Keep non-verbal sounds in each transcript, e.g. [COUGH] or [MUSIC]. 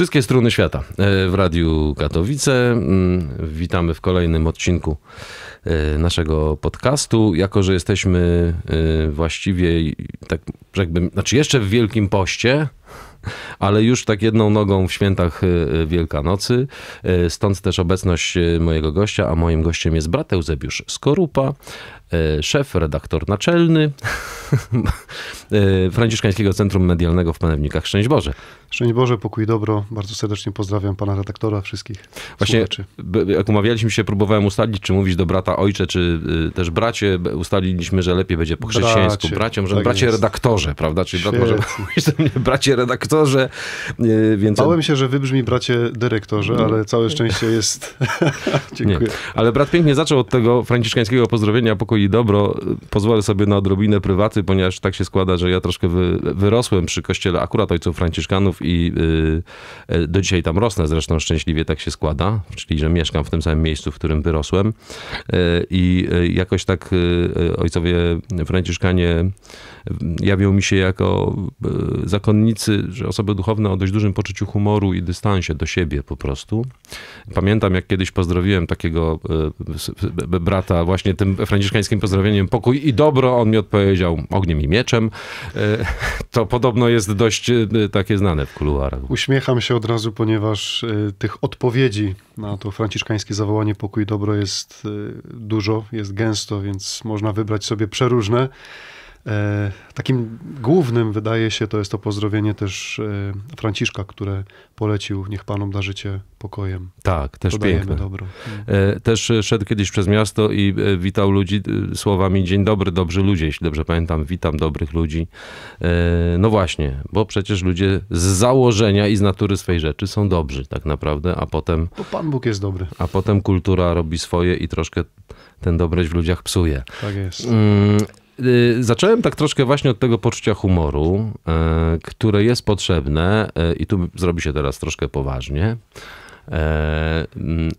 Wszystkie struny świata e, w Radiu Katowice. Mm, witamy w kolejnym odcinku e, naszego podcastu. Jako, że jesteśmy e, właściwie, tak jakby, znaczy jeszcze w Wielkim Poście, ale już tak jedną nogą w świętach Wielkanocy. Stąd też obecność mojego gościa, a moim gościem jest brat Eusebiusz Skorupa, E, szef, redaktor naczelny [LAUGHS] e, Franciszkańskiego Centrum Medialnego w Panewnikach. Szczęść Boże. Szczęść Boże, pokój dobro. Bardzo serdecznie pozdrawiam pana redaktora, wszystkich Właśnie słuchaczy. jak umawialiśmy się, próbowałem ustalić, czy mówić do brata ojcze, czy y, też bracie. Ustaliliśmy, że lepiej będzie po chrześcijańsku. Braciom, że tak bracie jest. redaktorze, prawda? Czyli brat może mówić do mnie bracie redaktorze. Y, więc... Bałem się, że wybrzmi bracie dyrektorze, no. ale całe szczęście jest. [LAUGHS] Dziękuję. Nie. Ale brat pięknie zaczął od tego franciszkańskiego pozdrowienia pokoju i dobro pozwolę sobie na odrobinę prywaty, ponieważ tak się składa, że ja troszkę wy, wyrosłem przy kościele akurat ojców franciszkanów i y, y, do dzisiaj tam rosnę zresztą szczęśliwie tak się składa, czyli że mieszkam w tym samym miejscu, w którym wyrosłem y, i jakoś tak ojcowie franciszkanie jawią mi się jako zakonnicy, że osoby duchowne o dość dużym poczuciu humoru i dystansie do siebie po prostu. Pamiętam, jak kiedyś pozdrowiłem takiego brata właśnie tym franciszkańskim pozdrawieniem pozdrowieniem pokój i dobro. On mi odpowiedział ogniem i mieczem. E, to podobno jest dość e, takie znane w kuluarach. Uśmiecham się od razu, ponieważ e, tych odpowiedzi na to franciszkańskie zawołanie pokój i dobro jest dużo, jest gęsto, więc można wybrać sobie przeróżne. E, takim głównym wydaje się to jest to pozdrowienie też e, Franciszka, które polecił niech Panom da życie pokojem. Tak, też piękne. Dobro. E, też szedł kiedyś przez miasto i witał ludzi słowami dzień dobry, dobrzy ludzie, jeśli dobrze pamiętam, witam dobrych ludzi. No właśnie, bo przecież ludzie z założenia i z natury swej rzeczy są dobrzy tak naprawdę, a potem... Bo Pan Bóg jest dobry. A potem kultura robi swoje i troszkę ten dobreć w ludziach psuje. Tak jest. Mm, Y, zacząłem tak troszkę właśnie od tego poczucia humoru, y, które jest potrzebne y, i tu zrobi się teraz troszkę poważnie.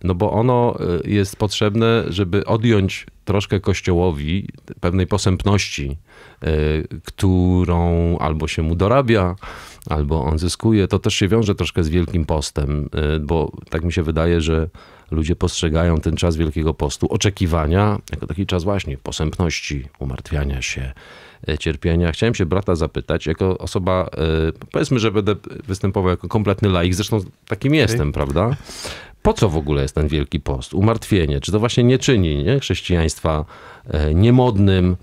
No bo ono jest potrzebne, żeby odjąć troszkę Kościołowi pewnej posępności, którą albo się mu dorabia, albo on zyskuje. To też się wiąże troszkę z Wielkim Postem, bo tak mi się wydaje, że ludzie postrzegają ten czas Wielkiego Postu, oczekiwania, jako taki czas właśnie posępności, umartwiania się, e, cierpienia. Chciałem się brata zapytać, jako osoba, e, powiedzmy, że będę występował jako kompletny laik, zresztą takim okay. jestem, prawda? Po co w ogóle jest ten Wielki Post? Umartwienie. Czy to właśnie nie czyni nie? chrześcijaństwa e, niemodnym?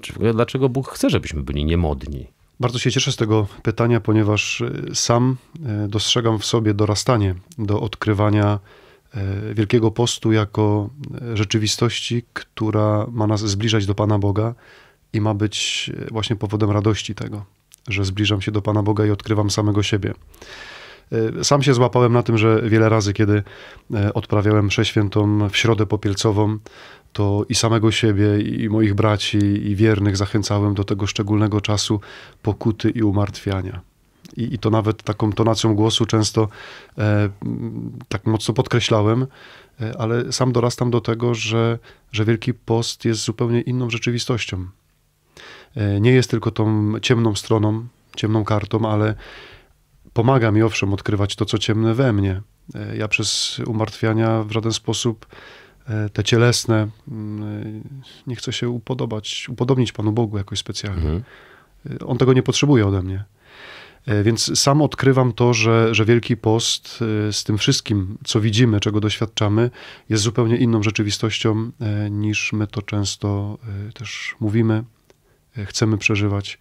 Czy w ogóle dlaczego Bóg chce, żebyśmy byli niemodni? Bardzo się cieszę z tego pytania, ponieważ sam dostrzegam w sobie dorastanie do odkrywania E, Wielkiego Postu jako rzeczywistości, która ma nas zbliżać do Pana Boga i ma być e, właśnie powodem radości tego, że zbliżam się do Pana Boga i odkrywam samego siebie. E, Sam się złapałem na tym, że wiele razy, kiedy odprawiałem mszę świętą w środę popielcową, to i samego siebie, i moich braci, i wiernych zachęcałem do tego szczególnego czasu pokuty i umartwiania i, i to nawet taką tonacją głosu często e, tak mocno podkreślałem, e, ale sam dorastam do tego, że, że Wielki Post jest zupełnie inną rzeczywistością. E, nie jest tylko tą ciemną stroną, ciemną kartą, ale pomaga mi owszem odkrywać to, co ciemne we mnie. E, ja przez umartwiania w żaden sposób e, te cielesne mm, e, nie chcę się upodobać, upodobnić Panu Bogu jakoś specjalnie. Mhm. On tego nie potrzebuje ode mnie. E, więc sam odkrywam to, że, że Wielki Post e, z tym wszystkim, co widzimy, czego doświadczamy, jest zupełnie inną rzeczywistością e, niż my to często też mówimy, chcemy przeżywać.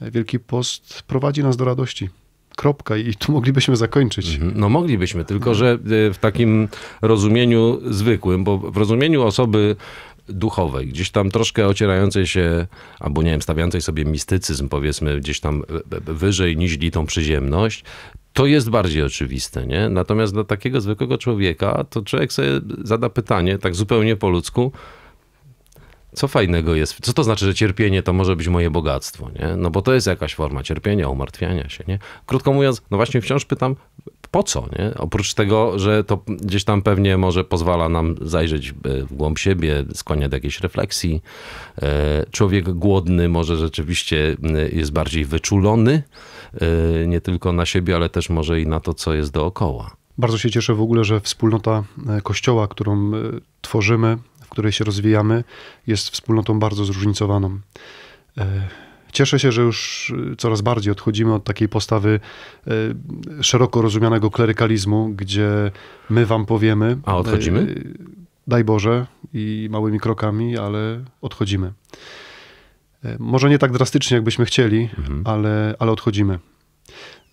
Wielki Post prowadzi nas do radości kropka i tu moglibyśmy zakończyć. Mhm. No moglibyśmy, tylko że w takim rozumieniu zwykłym, bo w rozumieniu osoby duchowej, gdzieś tam troszkę ocierającej się, albo nie wiem, stawiającej sobie mistycyzm, powiedzmy, gdzieś tam e, e, wyżej niż tą przyziemność, to jest bardziej oczywiste, nie? Natomiast dla takiego zwykłego człowieka, to człowiek sobie zada pytanie, tak zupełnie po ludzku, co fajnego jest? Co to znaczy, że cierpienie to może być moje bogactwo? Nie? No bo to jest jakaś forma cierpienia, umartwiania się. Nie? Krótko mówiąc, no właśnie wciąż pytam, po co? Nie? Oprócz tego, że to gdzieś tam pewnie może pozwala nam zajrzeć e, w głąb siebie, skłania do jakiejś refleksji. E, człowiek głodny może rzeczywiście jest bardziej wyczulony, e, nie tylko na siebie, ale też może i na to, co jest dookoła. Bardzo się cieszę w ogóle, że wspólnota kościoła, którą tworzymy, której się rozwijamy, jest wspólnotą bardzo zróżnicowaną. E, cieszę się, że już coraz bardziej odchodzimy od takiej postawy e, szeroko rozumianego klerykalizmu, gdzie my wam powiemy. A odchodzimy? E, daj Boże i małymi krokami, ale odchodzimy. Może nie tak drastycznie, jakbyśmy chcieli, mhm. ale, ale odchodzimy.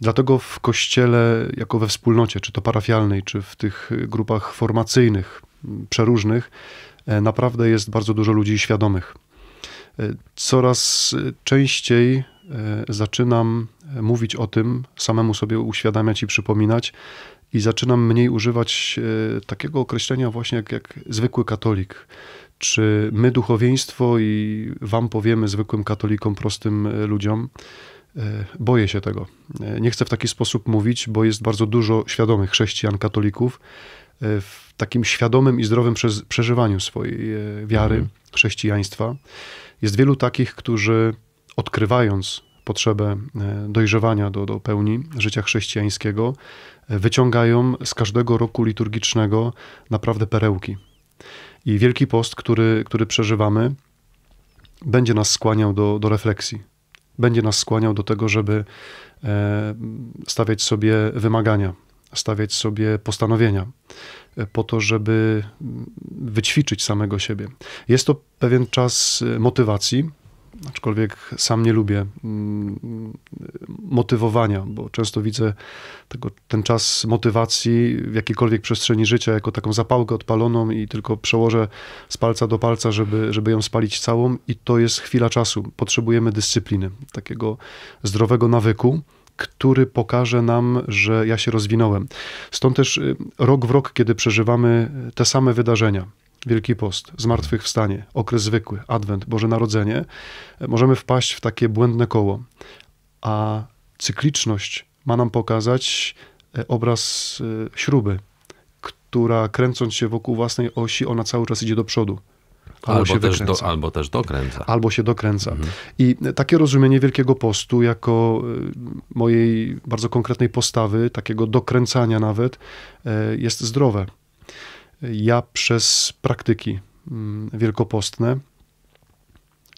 Dlatego w kościele, jako we wspólnocie, czy to parafialnej, czy w tych grupach formacyjnych, przeróżnych, E, naprawdę jest bardzo dużo ludzi świadomych. E, coraz e, częściej zaczynam mówić o tym, samemu sobie uświadamiać i przypominać, i zaczynam mniej używać takiego określenia właśnie jak, jak zwykły katolik. Czy my duchowieństwo i wam powiemy, zwykłym katolikom, prostym ludziom, Boję się tego. Nie chcę w taki sposób mówić, bo jest bardzo dużo świadomych chrześcijan, katolików, w takim świadomym i zdrowym przeżywaniu swojej e, wiary, mhm. chrześcijaństwa. Jest wielu takich, którzy odkrywając potrzebę e, dojrzewania do, do pełni życia chrześcijańskiego, e, wyciągają z każdego roku liturgicznego naprawdę perełki. I Wielki Post, który, który przeżywamy, będzie nas skłaniał do, do refleksji, będzie nas skłaniał do tego, żeby stawiać sobie wymagania stawiać sobie postanowienia e, po to, żeby wyćwiczyć samego siebie. Jest to pewien czas e, motywacji, aczkolwiek sam nie lubię mm, motywowania, bo często widzę tego, ten czas motywacji w jakiejkolwiek przestrzeni życia jako taką zapałkę odpaloną i tylko przełożę z palca do palca, żeby, żeby ją spalić całą i to jest chwila czasu. Potrzebujemy dyscypliny, takiego zdrowego nawyku, który pokaże nam, że ja się rozwinąłem. Stąd też y, rok w rok, kiedy przeżywamy y, te same wydarzenia, Wielki Post, Zmartwychwstanie, Okres Zwykły, Adwent, Boże Narodzenie, y, możemy wpaść w takie błędne koło. A cykliczność ma nam pokazać obraz śruby, która kręcąc się wokół własnej osi, ona cały czas idzie do przodu. Albo, się też do, albo, też dokręca. Albo się dokręca. Mhm. I takie rozumienie Wielkiego Postu jako y, mojej bardzo konkretnej postawy, takiego dokręcania nawet, y, jest zdrowe. Ja przez praktyki mm, wielkopostne,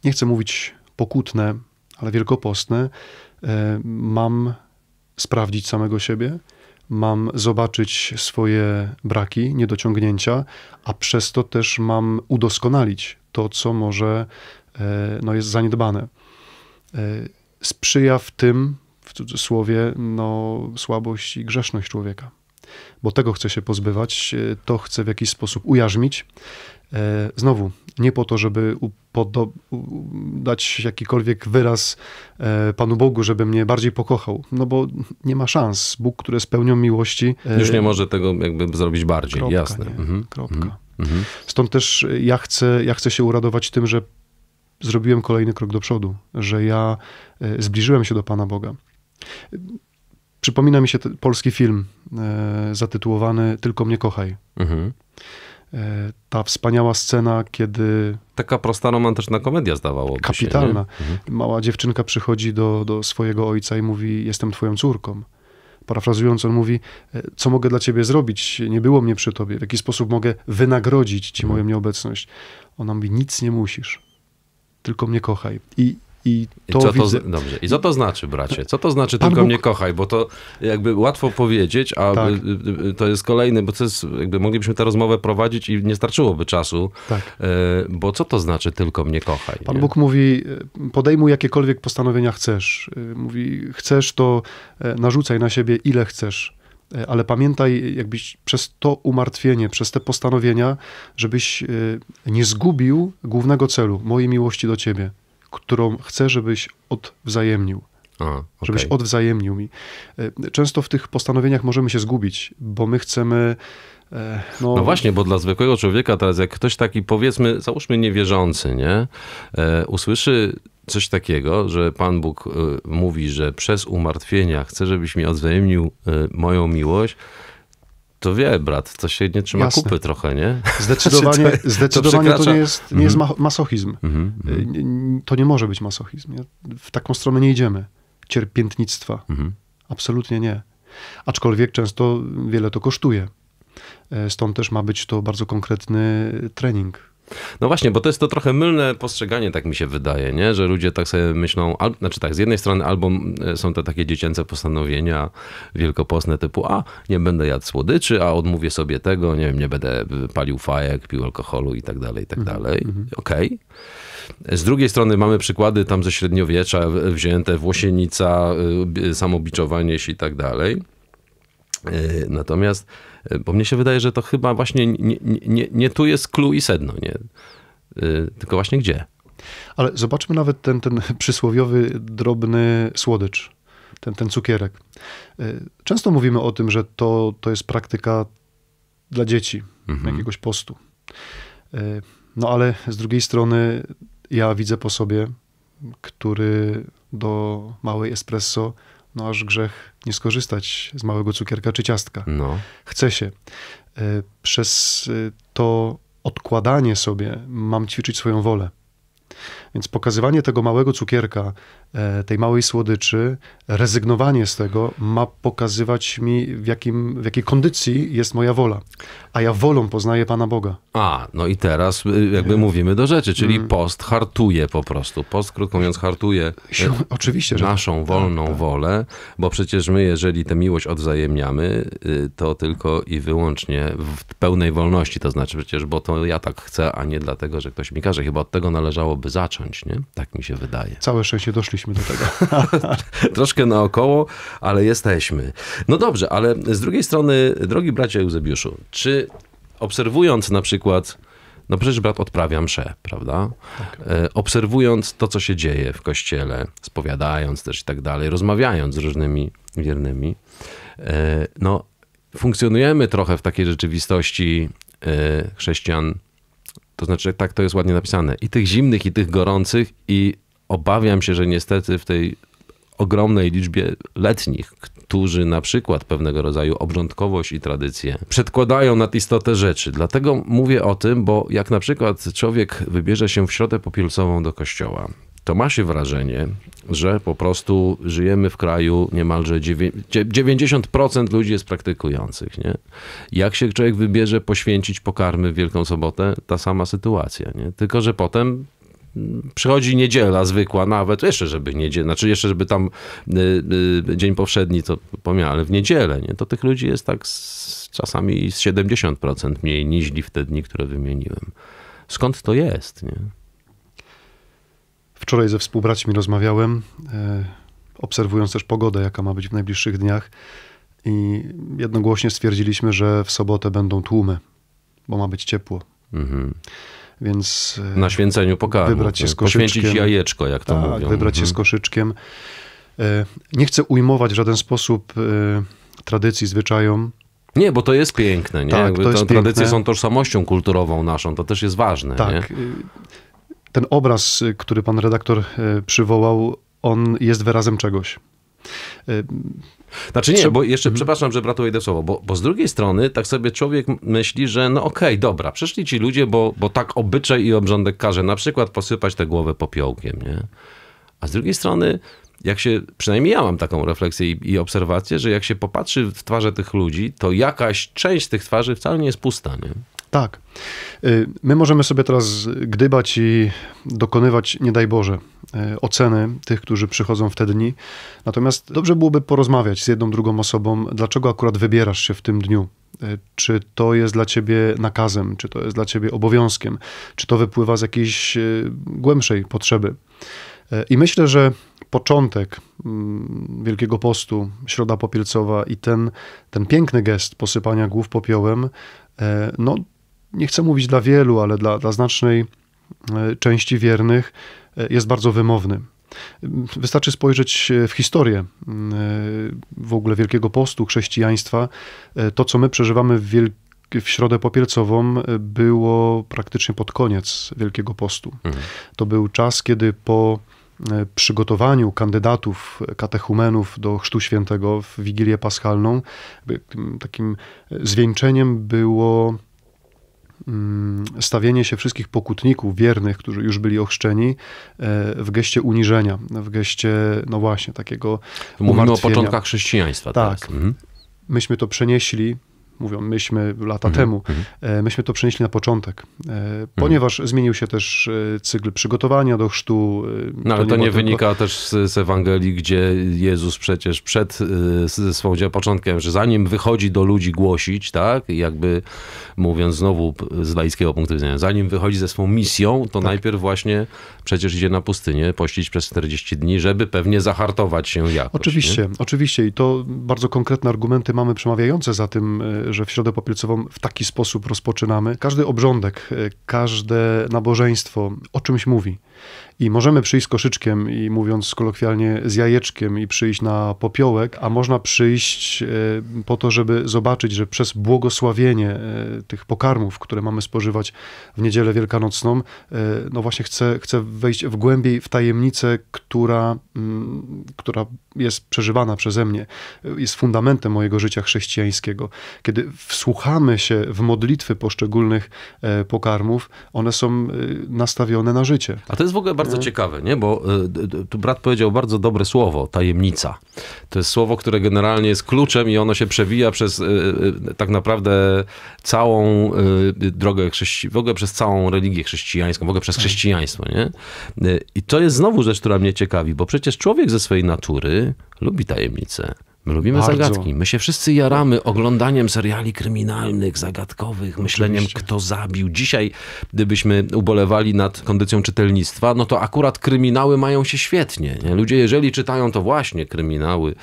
nie chcę mówić pokutne, ale wielkopostne, y, mam sprawdzić samego siebie, mam zobaczyć swoje braki, niedociągnięcia, a przez to też mam udoskonalić to, co może e, no, jest zaniedbane. E, sprzyja w tym, w cudzysłowie, no, słabość i grzeszność człowieka. Bo tego chce się pozbywać, e, to chce w jakiś sposób ujarzmić. Znowu, nie po to, żeby dać jakikolwiek wyraz e, Panu Bogu, żeby mnie bardziej pokochał, no bo nie ma szans. Bóg, który spełnią miłości... E, Już nie może tego jakby zrobić bardziej, kropka, jasne. Nie, mhm. Kropka. Mhm. mhm. Stąd też ja chcę, ja chcę się uradować tym, że zrobiłem kolejny krok do przodu, że ja e, zbliżyłem się do Pana Boga. Przypomina mi się polski film zatytułowany Tylko mnie kochaj. Mhm. E, ta wspaniała scena, kiedy. Taka prosta romantyczna komedia zdawało się. Kapitalna. Mhm. Mała dziewczynka przychodzi do, do swojego ojca i mówi: Jestem twoją córką. Parafrazując, on mówi: e, Co mogę dla ciebie zrobić? Nie było mnie przy tobie. W jaki sposób mogę wynagrodzić ci mhm. moją nieobecność? Ona mówi: Nic nie musisz, tylko mnie kochaj. I i to, I co to Dobrze. I co to znaczy, bracie? Co to znaczy Pan tylko Bóg... mnie kochaj? Bo to jakby łatwo powiedzieć, a tak. Y, y, to jest kolejny, bo to jest, jakby moglibyśmy tę rozmowę prowadzić i nie starczyłoby czasu. Tak. E, bo co to znaczy tylko mnie kochaj? Pan nie? Bóg mówi, e, podejmuj jakiekolwiek postanowienia chcesz. E, mówi, chcesz to narzucaj na siebie ile chcesz ale pamiętaj, jakbyś przez to umartwienie, przez te postanowienia, żebyś nie zgubił głównego celu mojej miłości do Ciebie którą chcę, żebyś odwzajemnił. A, okay. Żebyś odwzajemnił mi. E, często w tych postanowieniach możemy się zgubić, bo my chcemy. E, no... no... właśnie, bo dla zwykłego człowieka teraz, jak ktoś taki, powiedzmy, załóżmy niewierzący, nie? E, usłyszy coś takiego, że Pan Bóg mówi, że przez umartwienia chce, żebyś mi odwzajemnił moją miłość to wie brat, to się nie trzyma Jasne. kupy trochę, nie? Zdecydowanie, [LAUGHS] to, zdecydowanie to, to, nie jest, nie jest mm. masochizm. Mm -hmm. To nie może być masochizm. W taką stronę nie idziemy. Cierpiętnictwa. Mm -hmm. Absolutnie nie. Aczkolwiek często wiele to kosztuje. Y, stąd też ma być to bardzo konkretny trening no właśnie, bo to jest to trochę mylne postrzeganie, tak mi się wydaje, nie? że ludzie tak sobie myślą, al, znaczy tak, z jednej strony albo e, są te takie dziecięce postanowienia wielkopostne typu, a nie będę jadł słodyczy, a odmówię sobie tego, nie wiem, nie będę e, palił fajek, pił alkoholu i tak dalej, i tak mhm, dalej. Mhm. Okej. Z drugiej strony mamy przykłady tam ze średniowiecza wzięte, Włosienica, e, samobiczowanie się i tak dalej. E, natomiast, e, bo mnie się wydaje, że to chyba właśnie nie, nie, nie tu jest clue i sedno, nie? E, tylko właśnie gdzie. Ale zobaczmy nawet ten, ten przysłowiowy drobny słodycz, ten, ten cukierek. Często mówimy o tym, że to, to jest praktyka dla dzieci, mhm. jakiegoś postu. No ale z drugiej strony ja widzę po sobie, który do małej espresso no aż grzech nie skorzystać z małego cukierka czy ciastka. No. Chce się. E, przez e, to odkładanie sobie mam ćwiczyć swoją wolę. Więc pokazywanie tego małego cukierka, e, tej małej słodyczy, rezygnowanie z tego ma pokazywać mi, w, jakim, w jakiej kondycji jest moja wola. A ja wolą poznaję Pana Boga. A, no i teraz y, jakby mówimy do rzeczy, czyli mm. post hartuje po prostu. Post, krótko mówiąc, hartuje e, oczywiście, naszą tak, wolną tak. wolę, bo przecież my, jeżeli tę miłość odwzajemniamy, y, to tylko i wyłącznie w pełnej wolności, to znaczy przecież, bo to ja tak chcę, a nie dlatego, że ktoś mi każe. Chyba od tego należałoby zacząć zacząć, nie? Tak mi się wydaje. Całe szczęście doszliśmy do tego. [LAUGHS] Troszkę naokoło, ale jesteśmy. No dobrze, ale z drugiej strony, drogi bracie Eusebiuszu, czy obserwując na przykład no przecież brat odprawia mszę, prawda? Tak. E, obserwując to, co się dzieje w kościele, spowiadając też i tak dalej, rozmawiając z różnymi wiernymi, e, no funkcjonujemy trochę w takiej rzeczywistości e, chrześcijan to znaczy, tak to jest ładnie napisane. I tych zimnych, i tych gorących, i obawiam się, że niestety w tej ogromnej liczbie letnich, którzy na przykład pewnego rodzaju obrządkowość i tradycję przedkładają nad istotę rzeczy. Dlatego mówię o tym, bo jak na przykład człowiek wybierze się w środę popielcową do kościoła, to ma się wrażenie, że po prostu żyjemy w kraju niemalże 90% ludzi jest praktykujących. Nie? Jak się człowiek wybierze poświęcić pokarmy w Wielką Sobotę, ta sama sytuacja. Nie? Tylko, że potem mm, przychodzi niedziela zwykła nawet, jeszcze żeby niedziela, znaczy jeszcze żeby tam y, y, dzień powszedni, to pomijam, ale w niedzielę, nie, to tych ludzi jest tak z, czasami z 70% mniej niż w te dni, które wymieniłem. Skąd to jest, nie? Wczoraj ze współbraćmi rozmawiałem, e, obserwując też pogodę, jaka ma być w najbliższych dniach, i jednogłośnie stwierdziliśmy, że w sobotę będą tłumy, bo ma być ciepło. Mhm. Więc e, na święceniu pokarmu. Wybrać się z koszyczkiem. Poświęcić jajeczko, jak to tak, mówią. Wybrać mhm. się z mhm. koszyczkiem. E, nie chcę ujmować w żaden sposób tradycji, zwyczajom. Nie, bo to jest piękne, nie? Tak, to jest tradycje piękne. są tożsamością kulturową naszą, to też jest ważne. Tak. Nie? Y, ten obraz, y, który pan redaktor y, przywołał, on jest wyrazem czegoś. Y, znaczy nie, bo jeszcze, hmm. przepraszam, że bratu wejdę słowo, bo, bo z drugiej strony tak sobie człowiek myśli, że no okej, okay, dobra, przyszli ci ludzie, bo, bo tak obyczaj i obrządek każe na przykład posypać tę głowę popiołkiem, nie? A z drugiej strony, jak się, przynajmniej ja mam taką refleksję i, i obserwację, że jak się popatrzy w twarze tych ludzi, to jakaś część tych twarzy wcale nie jest pusta, nie? Tak. Y, my możemy sobie teraz gdybać i dokonywać, nie daj Boże, y, oceny tych, którzy przychodzą w te dni. Natomiast dobrze byłoby porozmawiać z jedną, drugą osobą, dlaczego akurat wybierasz się w tym dniu. Y, czy to jest dla ciebie nakazem, czy to jest dla ciebie obowiązkiem, czy to wypływa z jakiejś głębszej potrzeby. I myślę, że początek mm, Wielkiego Postu, Środa Popielcowa i ten, ten piękny gest posypania głów popiołem, no, nie chcę mówić dla wielu, ale dla, dla znacznej e, części wiernych e, jest bardzo wymowny. Wystarczy spojrzeć e, w historię w ogóle Wielkiego Postu, chrześcijaństwa. To, co my przeżywamy w, wiel... w środę popielcową, było praktycznie pod koniec Wielkiego Postu. Mhm. To był czas, kiedy po przygotowaniu kandydatów, katechumenów do Chrztu Świętego w Wigilię Paschalną, takim zwieńczeniem było Mm, stawienie się wszystkich pokutników, wiernych, którzy już byli ochrzczeni, e, w geście uniżenia, w geście, no właśnie, takiego. Mówimy o początkach chrześcijaństwa. Tak. Teraz. Mhm myśmy to przenieśli mówią myśmy lata mhm. temu, mhm. E, myśmy to przenieśli na początek, e, ponieważ mhm. zmienił się też e, cykl przygotowania do chrztu. No ale to nie, wynika też z, z, Ewangelii, gdzie Jezus przecież przed swoją początkiem, że zanim wychodzi do ludzi głosić, tak, jakby mówiąc znowu z laickiego punktu widzenia, zanim wychodzi ze swoją misją, to tak. najpierw właśnie przecież idzie na pustynię pościć przez 40 dni, żeby pewnie zahartować się jakoś. Oczywiście, nie? oczywiście i to bardzo konkretne argumenty mamy przemawiające za tym, że w środę popielcową w taki sposób rozpoczynamy. Każdy obrządek, e, każde nabożeństwo o czymś mówi. I możemy przyjść z koszyczkiem i mówiąc kolokwialnie z jajeczkiem i przyjść na popiołek, a można przyjść e, po to, żeby zobaczyć, że przez błogosławienie e, tych pokarmów, które mamy spożywać w niedzielę wielkanocną, e, no właśnie chcę, chcę wejść w głębiej w tajemnicę, która, mm, która jest przeżywana przeze mnie, jest fundamentem mojego życia chrześcijańskiego. Kiedy wsłuchamy się w modlitwy poszczególnych pokarmów, one są nastawione na życie. A to jest w ogóle bardzo bardzo mhm. ciekawe, nie? bo e, tu brat powiedział bardzo dobre słowo, tajemnica. To jest słowo, które generalnie jest kluczem i ono się przewija przez e, e, tak naprawdę całą drogę chrześcijańską, w ogóle przez całą religię chrześcijańską, w ogóle przez tak. chrześcijaństwo. Nie? I to jest znowu rzecz, która mnie ciekawi, bo przecież człowiek ze swojej natury lubi tajemnice. My lubimy Bardzo. zagadki. My się wszyscy jaramy oglądaniem seriali kryminalnych, zagadkowych, myśleniem, kto zabił. Dzisiaj, gdybyśmy ubolewali nad kondycją czytelnictwa, no to akurat kryminały mają się świetnie. Nie? Ludzie, jeżeli czytają, to właśnie kryminały.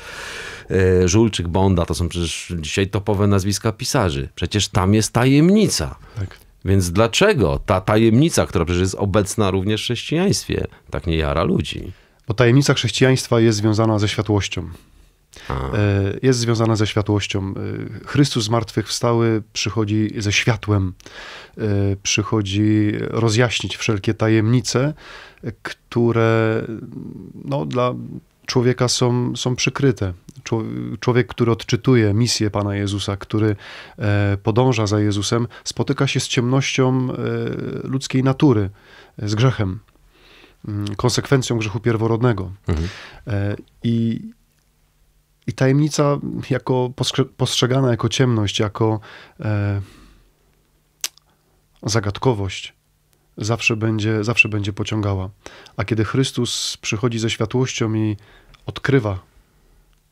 E, Żulczyk, Bonda, to są przecież dzisiaj topowe nazwiska pisarzy. Przecież tam jest tajemnica. Tak. Więc dlaczego ta tajemnica, która przecież jest obecna również w chrześcijaństwie, tak nie jara ludzi? Bo tajemnica chrześcijaństwa jest związana ze światłością. E, jest związana ze światłością. E, Chrystus zmartwychwstały przychodzi ze światłem, e, przychodzi rozjaśnić wszelkie tajemnice, które no, dla człowieka są, są przykryte. Człowiek, który odczytuje misję Pana Jezusa, który podąża za Jezusem, spotyka się z ciemnością ludzkiej natury, z grzechem, mm, konsekwencją grzechu pierworodnego. Mhm. I i tajemnica jako postrzegana jako ciemność, jako e, zagadkowość zawsze będzie, zawsze będzie pociągała. A kiedy Chrystus przychodzi ze światłością i odkrywa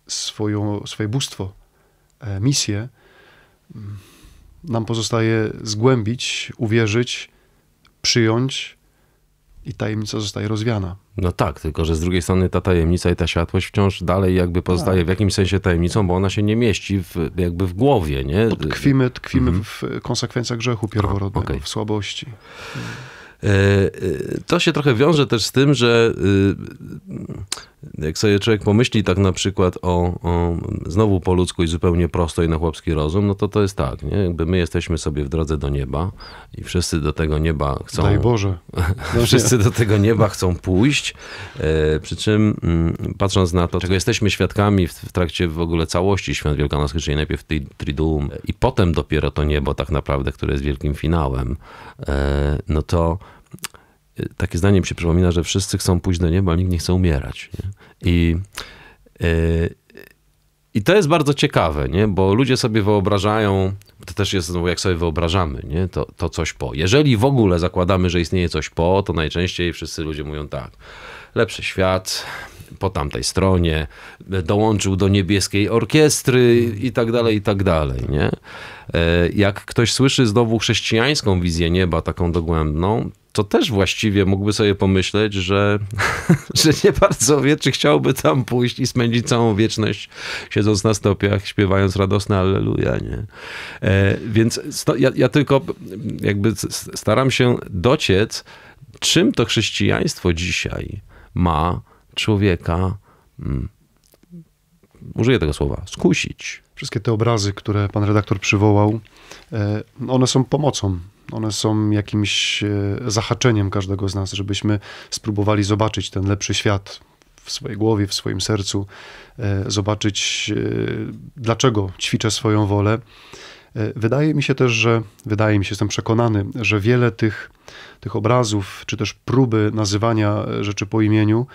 swoją, swoje bóstwo, e, misję, mm, nam pozostaje zgłębić, uwierzyć, przyjąć i tajemnica zostaje rozwiana. No tak, tylko że z drugiej strony ta tajemnica i ta światłość wciąż dalej jakby pozostaje tak. w jakimś sensie tajemnicą, bo ona się nie mieści w, jakby w głowie, nie? Bo tkwimy, tkwimy mhm. w konsekwencjach grzechu pierworodnego, okay. w słabości. E, e, to się trochę wiąże też z tym, że y, jak sobie człowiek pomyśli tak na przykład o, o, znowu po ludzku i zupełnie prosto i na chłopski rozum, no to to jest tak, nie? Jakby my jesteśmy sobie w drodze do nieba i wszyscy do tego nieba chcą... Daj Boże. [LAUGHS] wszyscy do tego nieba chcą pójść, e, przy czym mm, patrząc na to, czego jesteśmy świadkami w, w trakcie w ogóle całości Świąt Wielkanocnych, czyli najpierw tej Triduum i potem dopiero to niebo tak naprawdę, które jest wielkim finałem, e, no to takie zdanie mi się przypomina, że wszyscy chcą pójść do nieba, ale nikt nie chce umierać. Nie? I, e, I to jest bardzo ciekawe, nie? bo ludzie sobie wyobrażają, to też jest znowu jak sobie wyobrażamy, nie? To, to coś po. Jeżeli w ogóle zakładamy, że istnieje coś po, to najczęściej wszyscy ludzie mówią tak, lepszy świat, po tamtej stronie, dołączył do niebieskiej orkiestry i tak dalej, i tak dalej, nie? E, jak ktoś słyszy znowu chrześcijańską wizję nieba, taką dogłębną, to też właściwie mógłby sobie pomyśleć, że, [LAUGHS] że nie bardzo wie, czy chciałby tam pójść i spędzić całą wieczność siedząc na stopiach, śpiewając radosne Alleluja, nie? E, więc sto, ja, ja tylko jakby staram się dociec, czym to chrześcijaństwo dzisiaj ma człowieka, mm, użyję tego słowa, skusić. Wszystkie te obrazy, które pan redaktor przywołał, e, one są pomocą one są jakimś e, zahaczeniem każdego z nas, żebyśmy spróbowali zobaczyć ten lepszy świat w swojej głowie, w swoim sercu, e, zobaczyć, e, dlaczego ćwiczę swoją wolę. Wydaje mi się też, że, wydaje mi się, jestem przekonany, że wiele tych, tych obrazów, czy też próby nazywania rzeczy po imieniu,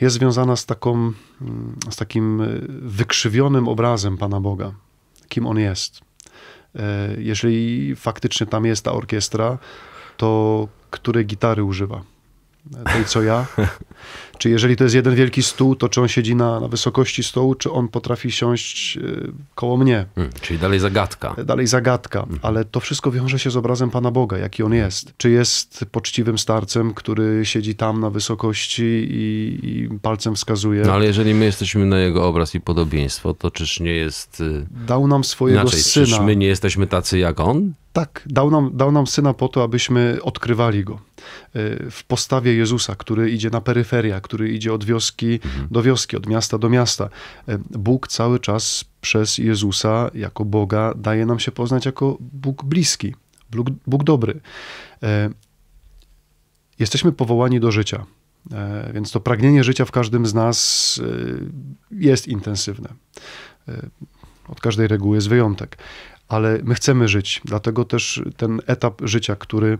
jest związana z, taką, mm, z takim wykrzywionym obrazem Pana Boga, kim On jest E, jeżeli faktycznie tam jest ta orkiestra, to której gitary używa? Tej, co ja? [LAUGHS] Czy jeżeli to jest jeden wielki stół, to czy on siedzi na, na wysokości stołu, czy on potrafi siąść e, koło mnie? Hmm, czyli dalej zagadka. E, dalej zagadka, hmm. ale to wszystko wiąże się z obrazem Pana Boga, jaki on jest. Czy jest poczciwym starcem, który siedzi tam na wysokości i, i palcem wskazuje. No ale jeżeli my jesteśmy na jego obraz i podobieństwo, to czyż nie jest. Y, dał nam swojego inaczej, syna. Czyż my nie jesteśmy tacy jak on? Tak, dał nam, dał nam syna po to, abyśmy odkrywali go e, w postawie Jezusa, który idzie na peryferia, który idzie od wioski mhm. do wioski, od miasta do miasta. E, Bóg cały czas przez Jezusa jako Boga daje nam się poznać jako Bóg bliski, Bóg, Bóg dobry. E, Jesteśmy powołani do życia. E, więc to pragnienie życia w każdym z nas jest intensywne. Od każdej reguły jest wyjątek ale my chcemy żyć, dlatego też ten etap życia, który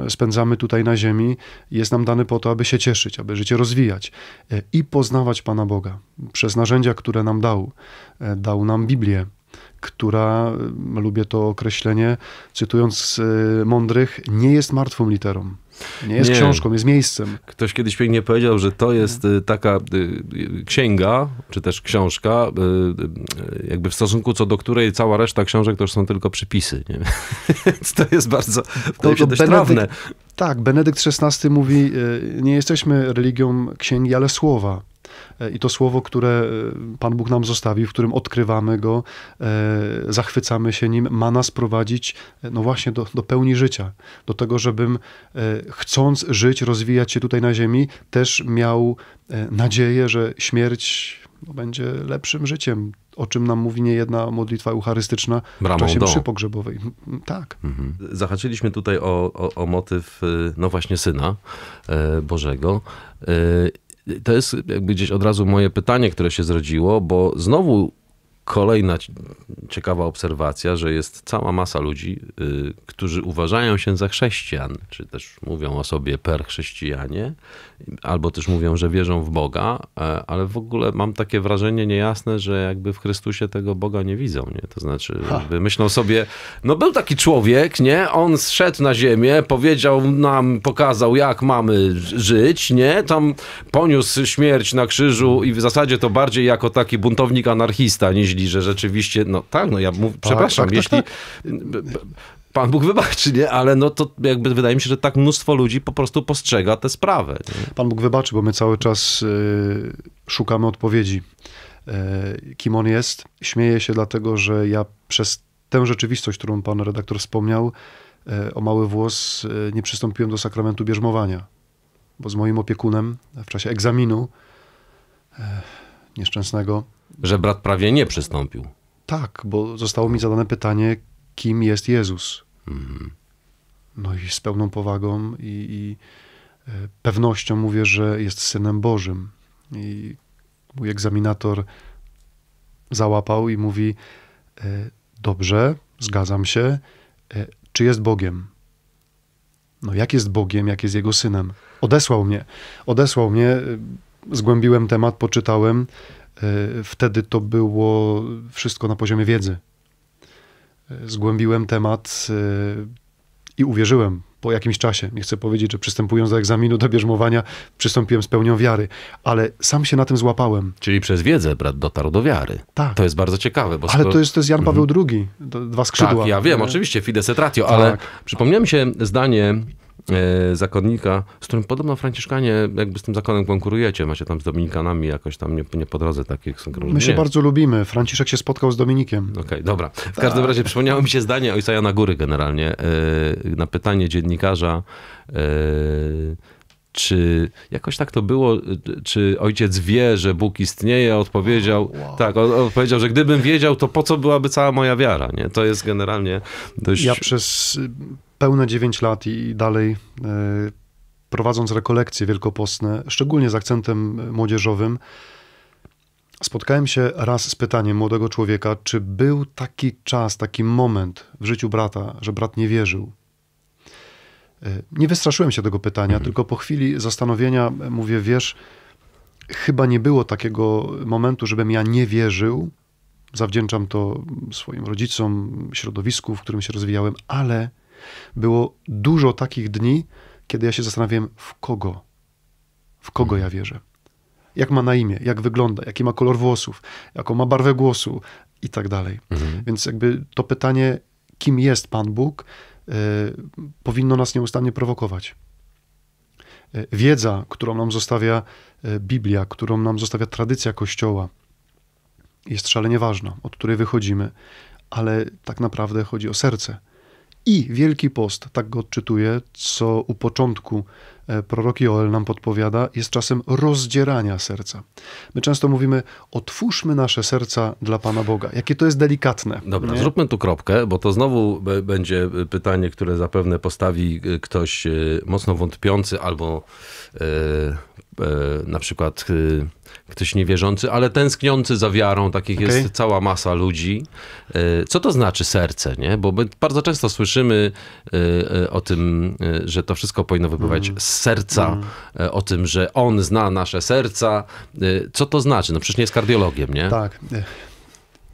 e, spędzamy tutaj na Ziemi, jest nam dany po to, aby się cieszyć, aby życie rozwijać e, i poznawać Pana Boga przez narzędzia, które nam dał. E, dał nam Biblię, która, y, lubię to określenie, cytując y, mądrych, nie jest martwą literą. Nie jest nie. książką, jest miejscem. Ktoś kiedyś pięknie powiedział, że to jest y, taka księga, czy też książka, jakby w stosunku co do której cała reszta książek to już są tylko przypisy. Nie? [LAUGHS] to jest bardzo, to, to, to Benedykt, trawne. Tak, Benedykt XVI mówi, nie jesteśmy religią księgi, ale słowa. E, I to słowo, które e, Pan Bóg nam zostawił, w którym odkrywamy go, e, zachwycamy się nim, ma nas prowadzić, no właśnie, do, do pełni życia. Do tego, żebym chcąc żyć, rozwijać się tutaj na ziemi, też miał nadzieję, że śmierć no, będzie lepszym życiem, o czym nam mówi niejedna modlitwa eucharystyczna Bramą w czasie do. pogrzebowej. Tak. Mhm. Zahaczyliśmy tutaj o, o, o motyw, y, no właśnie, Syna Bożego y, to jest jakby gdzieś od razu moje pytanie, które się zrodziło, bo znowu Kolejna ciekawa obserwacja, że jest cała masa ludzi, y, którzy uważają się za chrześcijan, czy też mówią o sobie per chrześcijanie, albo też mówią, że wierzą w Boga, e, ale w ogóle mam takie wrażenie niejasne, że jakby w Chrystusie tego Boga nie widzą. Nie? To znaczy, myślą sobie, no był taki człowiek, nie? On zszedł na ziemię, powiedział nam, pokazał jak mamy żyć, nie? Tam poniósł śmierć na krzyżu i w zasadzie to bardziej jako taki buntownik anarchista niż że rzeczywiście, no tak, no ja mów, tak, przepraszam, tak, tak, jeśli... Tak. Pan Bóg wybaczy, nie? Ale no to jakby wydaje mi się, że tak mnóstwo ludzi po prostu postrzega te sprawy. Nie? Pan Bóg wybaczy, bo my cały czas y, szukamy odpowiedzi. Y, kim on jest? Śmieję się dlatego, że ja przez tę rzeczywistość, którą pan redaktor wspomniał, y, o mały włos nie przystąpiłem do sakramentu bierzmowania. Bo z moim opiekunem w czasie egzaminu nieszczęsnego że brat prawie nie przystąpił. Tak, bo zostało mi zadane pytanie, kim jest Jezus. Mhm. No i z pełną powagą i, i, e, pewnością mówię, że jest synem Bożym. I mój egzaminator załapał i mówi: e, Dobrze, zgadzam się, e, czy jest Bogiem? No, jak jest Bogiem, jak jest jego synem? Odesłał mnie. Odesłał mnie, zgłębiłem temat, poczytałem Y, wtedy to było wszystko na poziomie wiedzy. Y, zgłębiłem temat y, i uwierzyłem po jakimś czasie. Nie chcę powiedzieć, że przystępując do egzaminu, do bierzmowania, przystąpiłem z pełnią wiary, ale sam się na tym złapałem. Czyli przez wiedzę brat dotarł do wiary. Tak. To jest bardzo ciekawe. Bo ale to... to jest, to jest Jan Paweł II, mhm. dwa skrzydła. Tak, ja wiem, oczywiście, fides et ratio, tak. ale przypomniałem się zdanie E, zakonnika, z którym podobno franciszkanie jakby z tym zakonem konkurujecie, macie tam z dominikanami jakoś tam nie, nie po drodze takich My się nie. bardzo lubimy. Franciszek się spotkał z Dominikiem. Okej, okay, dobra. W każdym tak. razie przypomniało mi się zdanie ojca Jana Góry generalnie e, na pytanie dziennikarza e, czy jakoś tak to było, y, czy ojciec wie, że Bóg istnieje, odpowiedział, wow. tak, odpowiedział, że gdybym wiedział, to po co byłaby cała moja wiara, nie? To jest generalnie dość... Ja przez y, pełne 9 lat i dalej y, prowadząc rekolekcje wielkopostne, szczególnie z akcentem młodzieżowym, spotkałem się raz z pytaniem młodego człowieka, czy był taki czas, taki moment w życiu brata, że brat nie wierzył, Y, nie wystraszyłem się tego pytania, mhm. tylko po chwili zastanowienia e, mówię, wiesz, chyba nie było takiego momentu, żebym ja nie wierzył. Zawdzięczam to swoim rodzicom, środowisku, w którym się rozwijałem, ale było dużo takich dni, kiedy ja się zastanawiałem, w kogo, w kogo mhm. ja wierzę. Jak ma na imię, jak wygląda, jaki ma kolor włosów, jaką ma barwę głosu i tak dalej. Mhm. Więc jakby to pytanie, kim jest Pan Bóg, Y, powinno nas nieustannie prowokować. Y, wiedza, którą nam zostawia y, Biblia, którą nam zostawia tradycja Kościoła, jest szalenie ważna, od której wychodzimy, ale tak naprawdę chodzi o serce i Wielki Post, tak go odczytuję, co u początku e, prorok Joel nam podpowiada, jest czasem rozdzierania serca. My często mówimy, otwórzmy nasze serca dla Pana Boga. Jakie to jest delikatne. Dobra, nie? zróbmy tu kropkę, bo to znowu e, będzie e, pytanie, które zapewne postawi ktoś mocno wątpiący albo E, na przykład y, ktoś niewierzący, ale tęskniący za wiarą, takich okay. jest cała masa ludzi. E, co to znaczy serce, nie? Bo bardzo często słyszymy e, o tym, że to wszystko powinno wypływać mm. z serca, mm. o tym, że on zna nasze serca. Co to znaczy? No przecież nie jest kardiologiem, nie? Tak.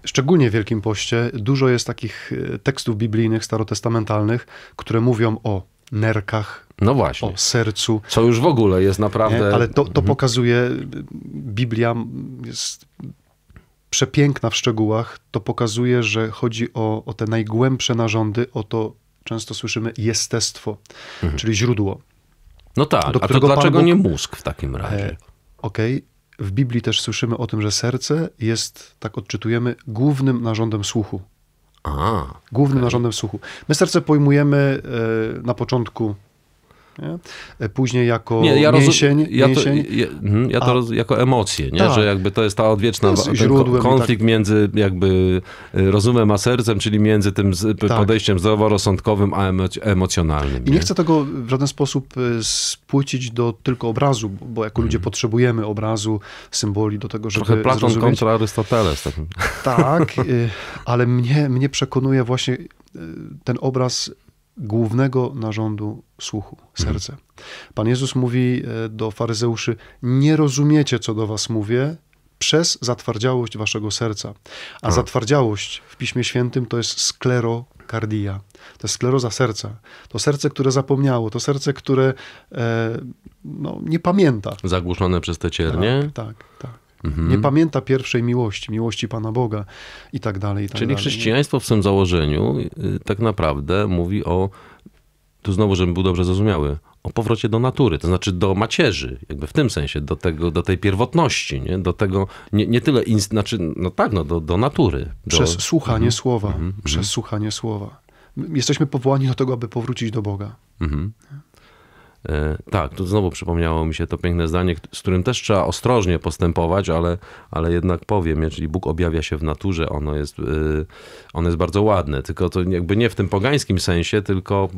Szczególnie w Wielkim Poście dużo jest takich tekstów biblijnych, starotestamentalnych, które mówią o nerkach, no właśnie. o sercu. Co już w ogóle jest naprawdę. Nie? Ale to, to mhm. pokazuje, Biblia jest przepiękna w szczegółach. To pokazuje, że chodzi o, o te najgłębsze narządy, o to często słyszymy jestestwo, mhm. czyli źródło. No tak, do którego a to dlaczego Bóg... nie mózg w takim razie? E, Okej, okay. W Biblii też słyszymy o tym, że serce jest, tak odczytujemy, głównym narządem słuchu. A, Głównym okay. narządem słuchu. My serce pojmujemy e, na początku nie? E, później jako nie, ja mięsień. Ja to, ja, mhm, ja to roz, jako emocje, nie? Tak. że jakby to jest ta odwieczna to no, konflikt tak. między jakby e, rozumem a sercem, czyli między tym z, tak. podejściem zdroworozsądkowym a emocjonalnym. I nie, nie, chcę tego w żaden sposób e, spłycić do tylko obrazu, bo jako ludzie mhm. potrzebujemy obrazu, symboli do tego, żeby Trochę Platon zrozumieć. kontra Arystoteles. Tak, tak ale mnie, mnie przekonuje właśnie ten obraz głównego narządu słuchu, serce. Pan Jezus mówi e, do faryzeuszy: Nie rozumiecie, co do was mówię, przez zatwardziałość waszego serca. A tak. zatwardziałość w Piśmie Świętym to jest sklerokardia. To jest skleroza serca. To serce, które zapomniało, to serce, które e, no, nie pamięta. Zagłuszone przez te ciernie? Tak, tak. tak. Mhm. Nie pamięta pierwszej miłości, miłości Pana Boga i tak dalej. I tak Czyli dalej. chrześcijaństwo w tym założeniu y, tak naprawdę mówi o, tu znowu, żebym był dobrze zrozumiały, o powrocie do natury, to znaczy do macierzy, jakby w tym sensie, do, tego, do tej pierwotności, nie? do tego, nie, nie tyle, inst, znaczy, no tak, no, do, do natury. Do... Przez słuchanie mhm. słowa, mhm. przez mhm. słuchanie słowa. Jesteśmy powołani do tego, aby powrócić do Boga. Mhm. E, tak, tu znowu przypomniało mi się to piękne zdanie, z którym też trzeba ostrożnie postępować, ale, ale jednak powiem, czyli Bóg objawia się w naturze, ono jest, e, ono jest bardzo ładne, tylko to jakby nie w tym pogańskim sensie, tylko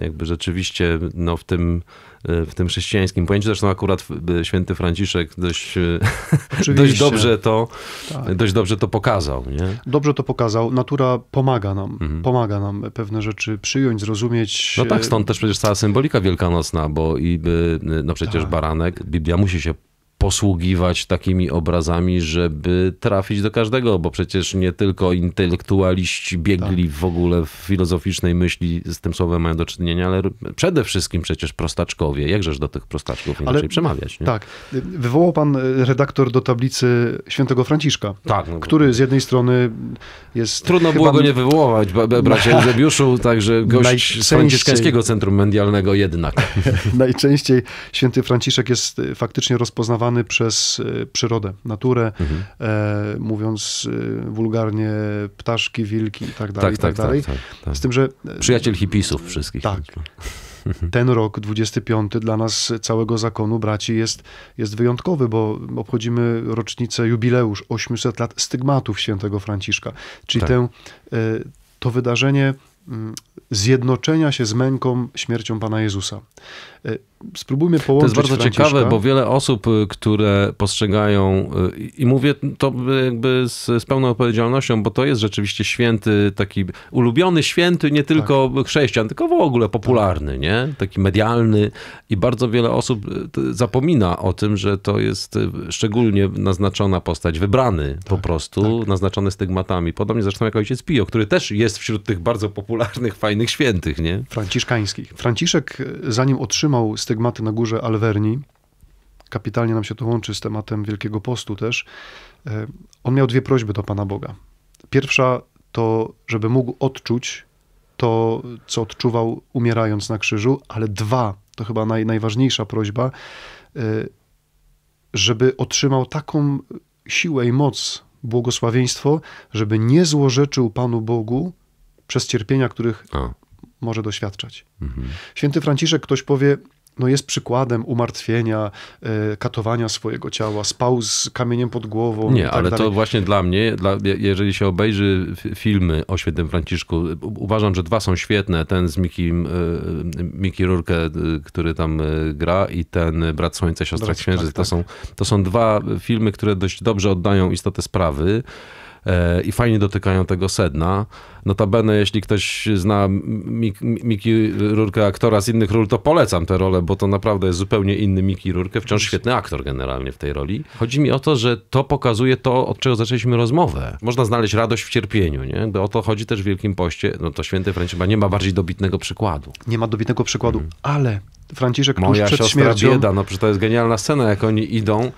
e, jakby rzeczywiście no, w tym w tym chrześcijańskim pojęciu. Zresztą akurat święty Franciszek dość, [LAUGHS] dość dobrze, to, tak. dość dobrze to pokazał. Nie? Dobrze to pokazał. Natura pomaga nam, mhm. pomaga nam pewne rzeczy przyjąć, zrozumieć. No tak, stąd też przecież cała symbolika wielkanocna jasna, bo i y, no przecież tak. Baranek, Biblia musi się posługiwać takimi obrazami, żeby trafić do każdego, bo przecież nie tylko intelektualiści biegli tak. w ogóle w filozoficznej myśli z tym słowem mają do czynienia, ale przede wszystkim przecież prostaczkowie. Jakżeż do tych prostaczków inaczej ale, przemawiać? Nie? Tak. Wywołał pan e, redaktor do tablicy świętego Franciszka, tak, no który z jednej strony jest... Trudno było go nie wywołać, bracie [LAUGHS] Eusebiuszu, także gość najczęściej... Franciszkańskiego Centrum Medialnego jednak. [LAUGHS] najczęściej święty Franciszek jest e, faktycznie rozpoznawany przez e, przyrodę, naturę, mhm. e, mówiąc e, wulgarnie ptaszki, wilki i tak dalej. Tak, i tak, tak, tak dalej. Tak, tak, Z tym, że... E, Przyjaciel hipisów wszystkich. Tak. tak. [LAUGHS] Ten rok 25 dla nas całego zakonu braci jest, jest wyjątkowy, bo obchodzimy rocznicę jubileusz 800 lat stygmatów świętego Franciszka. Czyli tak. tę, to wydarzenie mm, zjednoczenia się z męką, śmiercią Pana Jezusa. E, spróbujmy połączyć. To jest bardzo Franciszka. ciekawe, bo wiele osób, y, które postrzegają, y, i mówię to y, jakby z, z, pełną odpowiedzialnością, bo to jest rzeczywiście święty, taki ulubiony święty, nie tylko tak. chrześcijan, tylko w ogóle popularny, tak. nie? taki medialny. I bardzo wiele osób zapomina o tym, że to jest szczególnie naznaczona postać, wybrany tak, po prostu, tak. naznaczony stygmatami. Podobnie zresztą jak ojciec Pio, który też jest wśród tych bardzo popularnych, fajnych fajnych świętych, nie? Franciszkańskich. Franciszek, e, zanim otrzymał stygmaty na górze Alverni, kapitalnie nam się to łączy z tematem Wielkiego Postu też, e, on miał dwie prośby do Pana Boga. Pierwsza to, żeby mógł odczuć to, co odczuwał umierając na krzyżu, ale dwa, to chyba naj, najważniejsza prośba, e, żeby otrzymał taką siłę i moc, błogosławieństwo, żeby nie złorzeczył Panu Bogu przez cierpienia, których A. może doświadczać. Mhm. Święty Franciszek, ktoś powie, no jest przykładem umartwienia, e, katowania swojego ciała, spał z kamieniem pod głową. Nie, tak ale dalej. to właśnie dla mnie, dla, jeżeli się obejrzy filmy o świętym Franciszku, uważam, że dwa są świetne. Ten z e, Miki Rurkę, e, który tam gra i ten Brat Słońca, Siostra Brat, Księżyc. Tak, tak. To, tak. są, to są dwa filmy, które dość dobrze oddają istotę sprawy. E, i fajnie dotykają tego sedna. Notabene, jeśli ktoś zna Miki, Rurkę, aktora z innych ról, to polecam tę rolę, bo to naprawdę jest zupełnie inny Miki Rurkę, wciąż świetny aktor generalnie w tej roli. Chodzi mi o to, że to pokazuje to, od czego zaczęliśmy rozmowę. Można znaleźć radość w cierpieniu, nie? O to chodzi też w Wielkim Poście. No to święty chyba nie ma bardziej dobitnego przykładu. Nie ma dobitnego przykładu, mhm. ale Franciszek Moja tuż przed śmiercią. bieda, no przecież to jest genialna scena, jak oni idą y,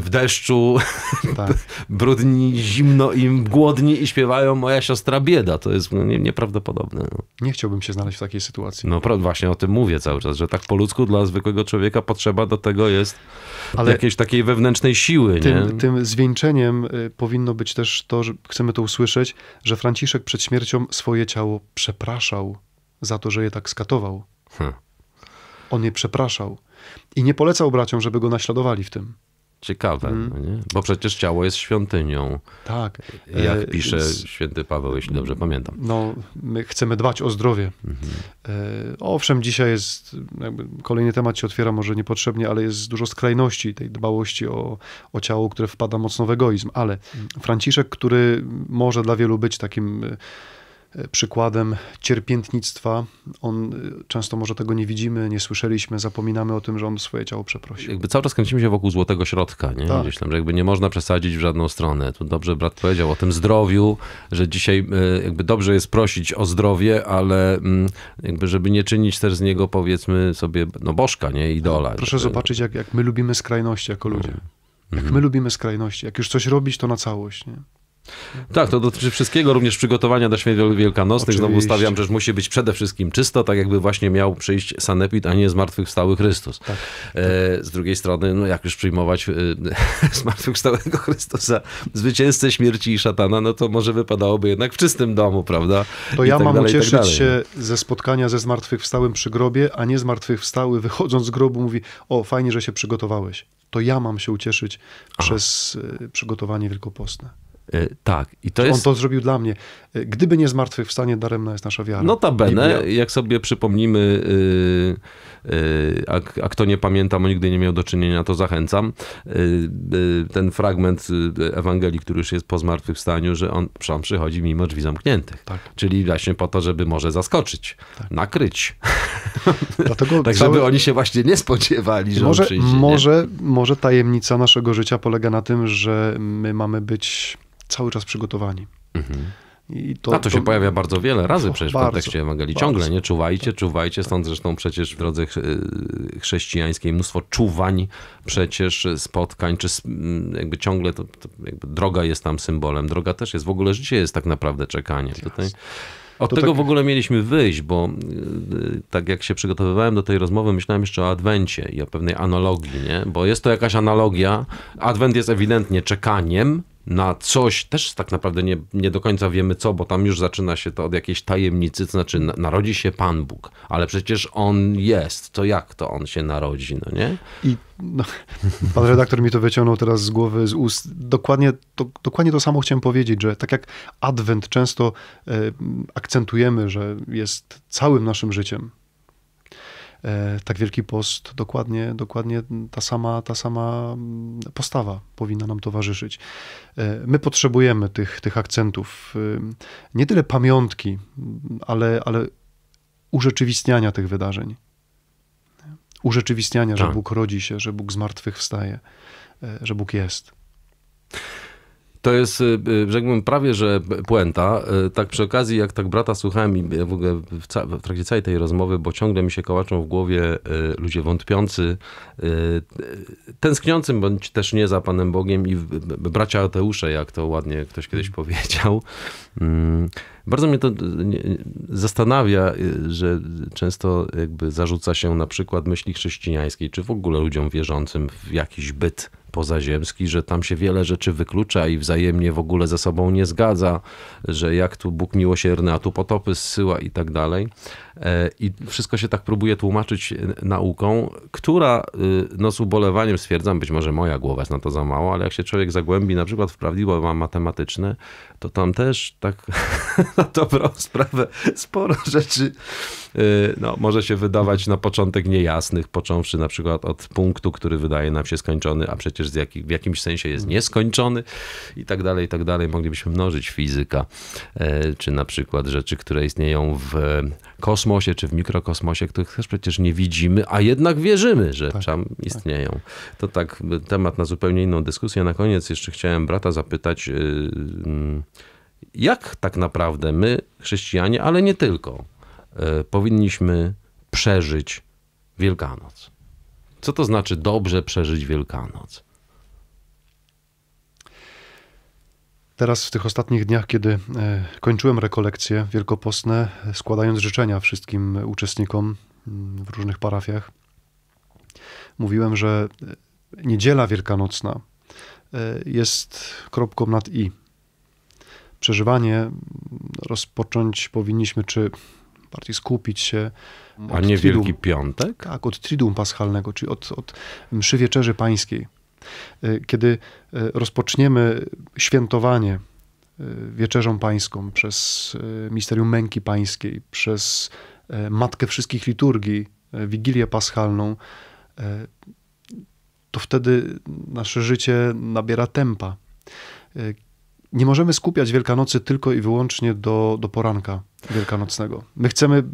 w deszczu, [LAUGHS] tak. brudni, zimno im, głodni i śpiewają Moja siostra bieda. To jest no, nie, nieprawdopodobne. No. Nie chciałbym się znaleźć w takiej sytuacji. No właśnie o tym mówię cały czas, że tak po ludzku dla zwykłego człowieka potrzeba do tego jest Ale jakiejś takiej wewnętrznej siły. Tym, nie? tym zwieńczeniem y, powinno być też to, że chcemy to usłyszeć, że Franciszek przed śmiercią swoje ciało przepraszał za to, że je tak skatował. Hmm. On je przepraszał i nie polecał braciom, żeby go naśladowali w tym. Ciekawe, mm. bo przecież ciało jest świątynią. Tak. E, jak e, pisze święty Paweł, jeśli dobrze pamiętam. No, my chcemy dbać o zdrowie. Mhm. E, owszem, dzisiaj jest, kolejny temat się otwiera może niepotrzebnie, ale jest dużo skrajności tej dbałości o, o ciało, które wpada mocno w egoizm. Ale mhm. Franciszek, który może dla wielu być takim E, przykładem cierpiętnictwa. On e, często może tego nie widzimy, nie słyszeliśmy, zapominamy o tym, że on swoje ciało przeprosił. Jakby cały czas kręcimy się wokół złotego środka, nie? Tak. Gdzieś tam, że jakby nie można przesadzić w żadną stronę. Tu dobrze brat powiedział o tym zdrowiu, że dzisiaj e, jakby dobrze jest prosić o zdrowie, ale mm, jakby żeby nie czynić też z niego powiedzmy sobie no bożka, nie? Idola. No, proszę zobaczyć jak, jak my lubimy skrajności jako ludzie. Mhm. Jak my lubimy skrajności. Jak już coś robić, to na całość, nie? Tak, to dotyczy wszystkiego, również przygotowania do świąt wielkanocnych. Znowu stawiam, że musi być przede wszystkim czysto, tak jakby właśnie miał przyjść sanepid, a nie zmartwychwstały Chrystus. Tak, tak. E, z drugiej strony, no jak już przyjmować e, [LAUGHS] zmartwychwstałego Chrystusa, zwycięzcę śmierci i szatana, no to może wypadałoby jednak w czystym domu, prawda? To I ja tak mam dalej, tak ucieszyć się no. ze spotkania ze zmartwychwstałym przy grobie, a nie zmartwychwstały wychodząc z grobu mówi, o fajnie, że się przygotowałeś. To ja mam się ucieszyć Aha. przez e, przygotowanie wielkopostne. E, tak. I to jest... On to zrobił dla mnie. E, gdyby nie zmartwychwstanie, daremna jest nasza wiara. Notabene, Biblia. jak sobie przypomnimy, e, a, a, kto nie pamięta, bo nigdy nie miał do czynienia, to zachęcam. Ten fragment Ewangelii, który już jest po zmartwychwstaniu, że on, on przychodzi mimo drzwi zamkniętych. Tak. Czyli właśnie po to, żeby może zaskoczyć, tak. nakryć. [LAUGHS] Dlatego tak, cały... żeby oni się właśnie nie spodziewali, że może, przyjdzie. Może, może tajemnica naszego życia polega na tym, że my mamy być cały czas przygotowani. Mhm. I to, A to się to, pojawia bardzo wiele razy przecież w kontekście Ewangelii. Ciągle, bardzo, nie? Czuwajcie, tak, czuwajcie. Stąd zresztą przecież w drodze e, chrześcijańskiej mnóstwo czuwań, przecież e, spotkań, czy jakby ciągle to, to jakby droga jest tam symbolem. Droga też jest. W ogóle życie jest tak naprawdę czekaniem. Tutaj od to tego tak... w ogóle mieliśmy wyjść, bo e, tak jak się przygotowywałem do tej rozmowy, myślałem jeszcze o adwencie i o pewnej analogii, nie? Bo jest to jakaś analogia. Adwent jest ewidentnie czekaniem, na coś, też tak naprawdę nie, nie do końca wiemy co, bo tam już zaczyna się to od jakiejś tajemnicy, to znaczy narodzi się Pan Bóg, ale przecież On jest, to jak to On się narodzi, no nie? I no, [LAUGHS] pan redaktor mi to wyciągnął teraz z głowy, z ust. Dokładnie to, dokładnie to samo chciałem powiedzieć, że tak jak Adwent często e, akcentujemy, że jest całym naszym życiem, E, tak Wielki Post, dokładnie, dokładnie ta, sama, ta sama mm, postawa powinna nam towarzyszyć. E, my potrzebujemy tych, tych akcentów, y, nie tyle pamiątki, ale, ale urzeczywistniania tych wydarzeń. Urzeczywistniania, tak. że Bóg rodzi się, że Bóg zmartwychwstaje, e, że Bóg jest. To jest, rzekłbym, y, y, tak prawie, że puenta. Y, tak przy okazji, jak tak brata słuchałem i w ogóle w, ca- w trakcie całej tej rozmowy, bo ciągle mi się kołaczą w głowie ludzie wątpiący, tęskniącym bądź też nie za Panem Bogiem i bracia Ateusze, jak to ładnie ktoś kiedyś mm. powiedział. Mm, bardzo mnie to zastanawia, że często jakby zarzuca się na przykład myśli chrześcijańskiej, czy w ogóle ludziom wierzącym w jakiś byt pozaziemski, że tam się wiele rzeczy wyklucza i wzajemnie w ogóle ze sobą nie zgadza, że jak tu Bóg miłosierny, a tu potopy zsyła i tak dalej. E, I wszystko się tak próbuje tłumaczyć e, nauką, która e, no z ubolewaniem stwierdzam, być może moja głowa jest na to za mało, ale jak się człowiek zagłębi na przykład w prawidłowa matematyczne, to tam też tak [LAUGHS] na dobrą sprawę sporo rzeczy Y, no, może się wydawać na początek niejasnych, począwszy na przykład od punktu, który wydaje nam się skończony, a przecież w jakimś sensie jest nieskończony i tak dalej, i tak dalej. Moglibyśmy mnożyć fizyka, e, czy na przykład rzeczy, które istnieją w kosmosie, czy w mikrokosmosie, których też przecież nie widzimy, a jednak wierzymy, że tak, tam tak. istnieją. Tak. To tak temat na zupełnie inną dyskusję. Na koniec jeszcze chciałem brata zapytać, y, mm, jak tak naprawdę my, chrześcijanie, ale nie tylko, E, powinniśmy przeżyć Wielkanoc. Co to znaczy dobrze przeżyć Wielkanoc? Teraz w tych ostatnich dniach, kiedy e, kończyłem rekolekcje wielkopostne, składając życzenia wszystkim uczestnikom mm, w różnych parafiach, mówiłem, że e, niedziela wielkanocna jest kropką nad i. Przeżywanie mm, rozpocząć powinniśmy, czy bardziej skupić się. A nie Wielki Piątek? Tak, od Triduum Paschalnego, czyli od, od mszy Wieczerzy Pańskiej. Y, kiedy y, rozpoczniemy świętowanie y, Wieczerzą Pańską przez Misterium Męki Pańskiej, przez Matkę Wszystkich Liturgii, Wigilię Paschalną, to wtedy nasze życie nabiera tempa nie możemy skupiać Wielkanocy tylko i wyłącznie do, do poranka wielkanocnego. My chcemy y,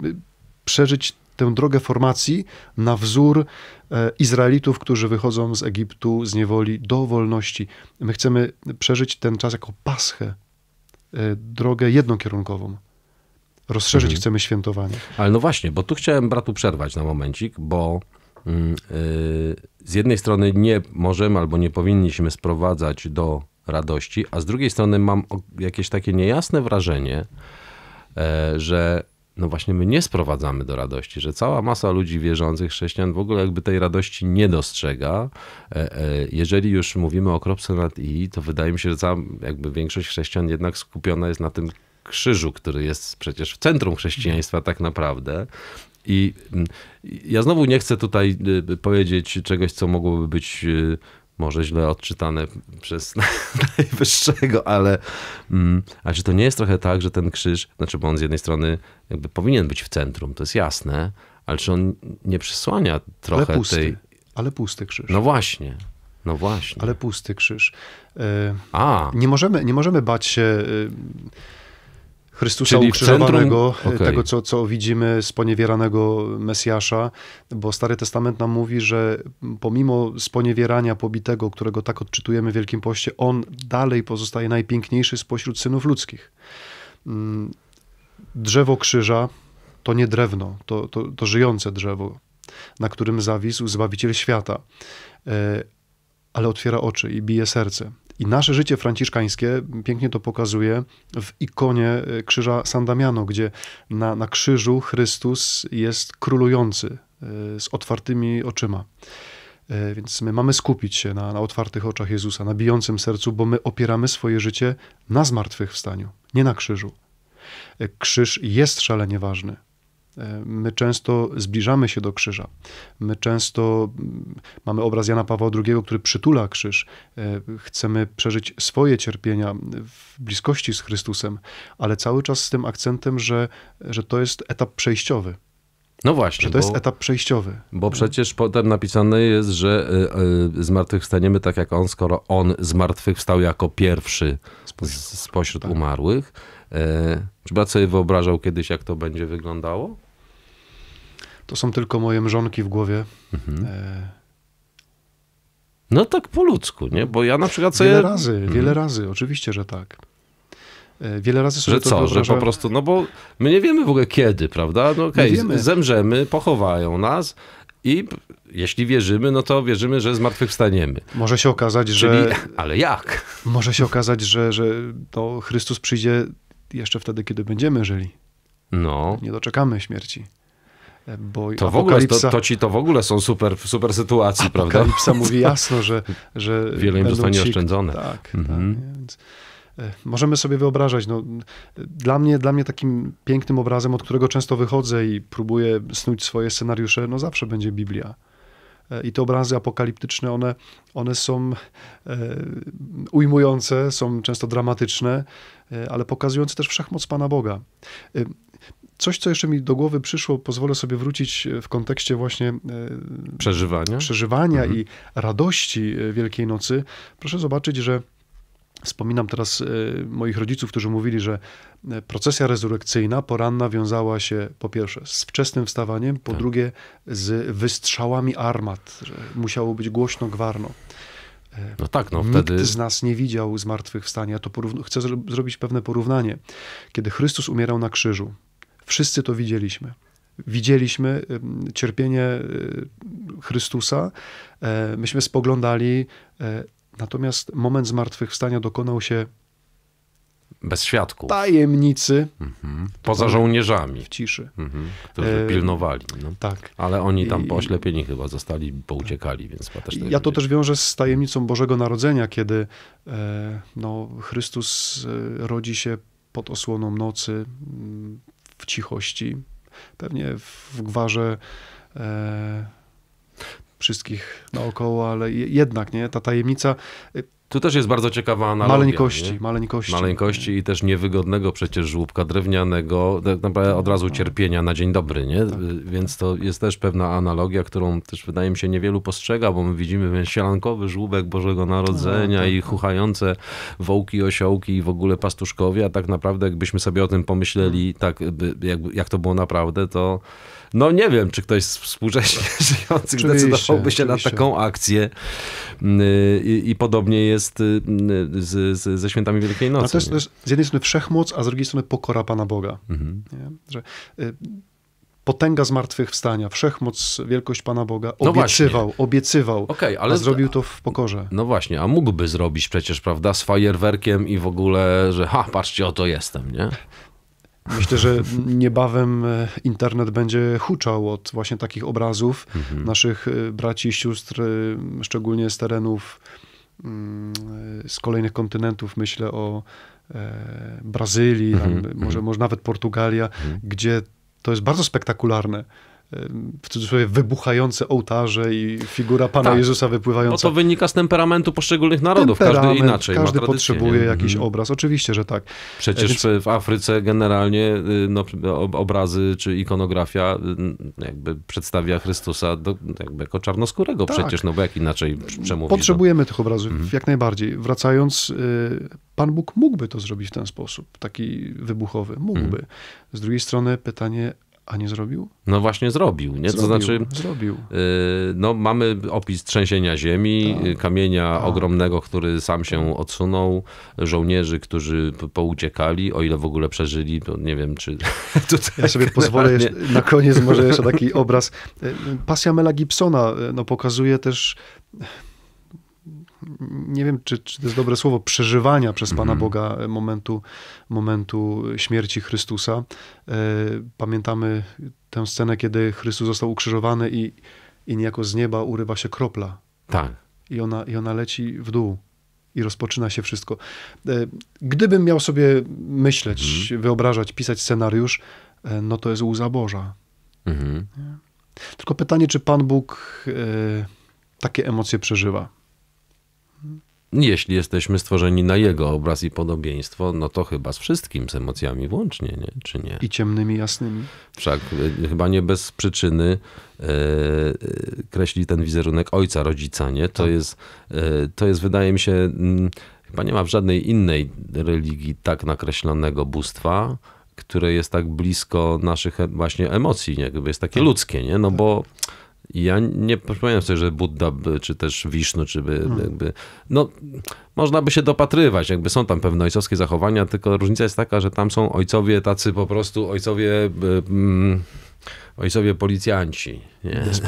przeżyć tę drogę formacji na wzór e, Izraelitów, którzy wychodzą z Egiptu, z niewoli do wolności. My chcemy przeżyć ten czas jako paschę, e, drogę jednokierunkową. Rozszerzyć mhm. chcemy świętowanie. Ale no właśnie, bo tu chciałem bratu przerwać na momencik, bo yy, z jednej strony nie możemy albo nie powinniśmy sprowadzać do radości, a z drugiej strony mam jakieś takie niejasne wrażenie, e, że no właśnie my nie sprowadzamy do radości, że cała masa ludzi wierzących, chrześcijan w ogóle jakby tej radości nie dostrzega. E, e, jeżeli już mówimy o kropce nad i, to wydaje mi się, że cała jakby większość chrześcijan jednak skupiona jest na tym krzyżu, który jest przecież w centrum chrześcijaństwa tak naprawdę. I mm, ja znowu nie chcę tutaj y, y, powiedzieć czegoś, co mogłoby być y, może źle odczytane przez [LAUGHS] najwyższego, ale, mm, ale czy to nie jest trochę tak, że ten krzyż, znaczy bo on z jednej strony jakby powinien być w centrum, to jest jasne, ale czy on nie przesłania trochę ale pusty, tej... Ale pusty krzyż. No właśnie, no właśnie. Ale pusty krzyż. E, A. Nie możemy, nie możemy bać się... Y, Chrystusa Czyli ukrzyżowanego, e, okay. tego, co, co widzimy sponiewieranego Mesjasza, bo Stary Testament nam mówi, że pomimo sponiewierania pobitego, którego tak odczytujemy w Wielkim Poście, on dalej pozostaje najpiękniejszy spośród synów ludzkich. Mm, drzewo krzyża to nie drewno, to, to, to żyjące drzewo, na którym zawisł Zbawiciel świata e, ale otwiera oczy i bije serce. I nasze życie franciszkańskie pięknie to pokazuje w ikonie e, krzyża San Damiano, gdzie na, na krzyżu Chrystus jest królujący e, z otwartymi oczyma. E, więc my mamy skupić się na, na otwartych oczach Jezusa, na bijącym sercu, bo my opieramy swoje życie na zmartwychwstaniu, nie na krzyżu. Krzyż jest szalenie ważny E, my często zbliżamy się do krzyża. My często mm, mamy obraz Jana Pawła II, który przytula krzyż. E, chcemy przeżyć swoje cierpienia w bliskości z Chrystusem, ale cały czas z tym akcentem, że, że to jest etap przejściowy. No właśnie. Że to jest etap przejściowy. Bo przecież potem napisane jest, że e, zmartwychwstaniemy tak jak on, skoro on zmartwychwstał jako pierwszy spośród, spośród tak. umarłych. Czy brat sobie wyobrażał kiedyś, jak to będzie wyglądało? To są tylko moje mrzonki w głowie. Mhm. E... No tak po ludzku, nie? Bo ja na przykład sobie... Wiele razy, mhm. wiele razy, oczywiście, że tak. E, wiele razy sobie Że co, że po prostu, no bo my nie wiemy w ogóle kiedy, prawda? No okej, okay, zemrzemy, pochowają nas i jeśli wierzymy, no to wierzymy, że zmartwychwstaniemy. Może się okazać, Czyli, że... Ale jak? Może się okazać, że, że to Chrystus przyjdzie jeszcze wtedy, kiedy będziemy żyli. No. Nie doczekamy śmierci. E, bo to, w ogóle, to, to, ci to w ogóle są super, super sytuacje, prawda? Apokalipsa mówi [LAUGHS] jasno, że, że wiele im zostanie ci... oszczędzone. Tak, tak mhm. tak więc e, możemy sobie wyobrażać. No, dla, mnie, dla mnie takim pięknym obrazem, od którego często wychodzę i próbuję snuć swoje scenariusze, no zawsze będzie Biblia. E, i te obrazy apokaliptyczne, one, one są e, ujmujące, są często dramatyczne, e, ale pokazujące też wszechmoc Pana Boga. Coś, co jeszcze mi do głowy przyszło, pozwolę sobie wrócić w kontekście właśnie przeżywania, przeżywania mhm. i radości Wielkiej Nocy. Proszę zobaczyć, że Wspominam teraz e, moich rodziców, którzy mówili, że e, procesja rezurekcyjna poranna wiązała się po pierwsze z wczesnym wstawaniem, po tak. drugie z wystrzałami armat, że musiało być głośno gwarno. E, no tak, no Nikt wtedy... z nas nie widział zmartwychwstania. to porówn... Chcę zrobić pewne porównanie. Kiedy Chrystus umierał na krzyżu, wszyscy to widzieliśmy. Widzieliśmy cierpienie Chrystusa, myśmy spoglądali Natomiast moment zmartwychwstania dokonał się bez świadków. Tajemnicy. Mhm. Poza żołnierzami. W ciszy. Mhm. Którzy e, pilnowali. No. Tak. Ale oni tam poślepieni oślepieni chyba zostali, bo uciekali, więc chyba też Ja to też wiążę z tajemnicą Bożego Narodzenia, kiedy e, no, Chrystus e, rodzi się pod osłoną nocy, mm, w cichości, pewnie w gwarze wszystkich naokoło, ale jednak, nie? Ta tajemnica... Y, tu też jest bardzo ciekawa analogia. Maleńkości, nie? maleńkości. Maleńkości i też niewygodnego przecież żłóbka drewnianego, tak naprawdę od razu cierpienia na dzień dobry, nie? Tak. Y, więc to jest też pewna analogia, którą też wydaje mi się niewielu postrzega, bo my widzimy sielankowy żłóbek Bożego Narodzenia no, no, tak, tak, i chuchające wołki, osiołki i w ogóle pastuszkowie, a tak naprawdę jakbyśmy sobie o tym pomyśleli, tak jak, jak to było naprawdę, to no nie wiem, czy ktoś z współcześnie [LAUGHS] żyjących zdecydowałby się oczywiście. na taką akcję. Mm, I, I, podobnie jest mm, z, z, ze świętami Wielkiej Nocy. też, też, z jednej strony wszechmoc, a z drugiej strony pokora Pana Boga. Mhm. Że, y, potęga zmartwychwstania, wszechmoc, wielkość Pana Boga, no obiecywał, no obiecywał, okay, ale zrobił to w pokorze. No właśnie, a mógłby zrobić przecież, prawda, z fajerwerkiem i w ogóle, że ha, patrzcie, oto jestem, nie? Myślę, że niebawem e, internet będzie huczał od właśnie takich obrazów mhm. naszych e, braci i sióstr, e, szczególnie z terenów, mm, z kolejnych kontynentów. Myślę o Brazylii, mhm. tam, może, mhm. może nawet Portugalia, mhm. gdzie to jest bardzo spektakularne w cudzysłowie wybuchające ołtarze i figura Pana tak, Jezusa wypływająca. Bo to wynika z temperamentu poszczególnych narodów, każdy inaczej. Każdy potrzebuje jakiś mhm. obraz, oczywiście, że tak. Przecież Więc... w Afryce generalnie y, no, obrazy czy ikonografia y, jakby przedstawia Chrystusa do, jakby jako czarnoskórego tak. przecież, no bo jak inaczej przemówić. No? Potrzebujemy no. tych obrazów mhm. jak najbardziej. Wracając, y, Pan Bóg mógłby to zrobić w ten sposób, taki wybuchowy, mógłby. Mhm. Z drugiej strony pytanie, a nie zrobił? No właśnie zrobił, nie? Zrobił, to znaczy, zrobił. Yy, no mamy opis trzęsienia ziemi, tak, y, kamienia tak. ogromnego, który sam się odsunął, żołnierzy, którzy pouciekali, o ile w ogóle przeżyli, to nie wiem, czy... [LAUGHS] ja sobie pozwolę jeszcze, na koniec może jeszcze taki obraz. Y, y, pasja Mela Gibsona no, pokazuje też nie wiem, czy, czy to jest dobre słowo, przeżywania przez Pana mhm. Boga e, momentu, momentu śmierci Chrystusa. E, pamiętamy tę scenę, kiedy Chrystus został ukrzyżowany i, i niejako z nieba urywa się kropla. Tak. I ona, I ona leci w dół i rozpoczyna się wszystko. E, gdybym miał sobie myśleć, mhm. wyobrażać, pisać scenariusz, no to jest łza Boża. Mhm. Tylko pytanie, czy Pan Bóg takie emocje przeżywa? jeśli jesteśmy stworzeni na jego obraz i podobieństwo, no to chyba z wszystkim, z emocjami włącznie, nie? czy nie? I ciemnymi, jasnymi. Wszak e, chyba nie bez przyczyny e, e, kreśli ten wizerunek ojca, rodzica, nie? To, tak. jest, e, to jest, wydaje mi się, m, mm, chyba nie ma w żadnej innej religii tak nakreślonego bóstwa, które jest tak blisko naszych e, właśnie emocji, nie? Jakby jest takie tak. ludzkie, nie? No tak. bo ja nie przypominam sobie, że Buddha, czy też Wisznu, czy by, hmm. jakby, no można by się dopatrywać, jakby są tam pewne ojcowskie zachowania, tylko różnica jest taka, że tam są ojcowie tacy po prostu, ojcowie... Y, mm, ojcowie policjanci. Nie? [LAUGHS]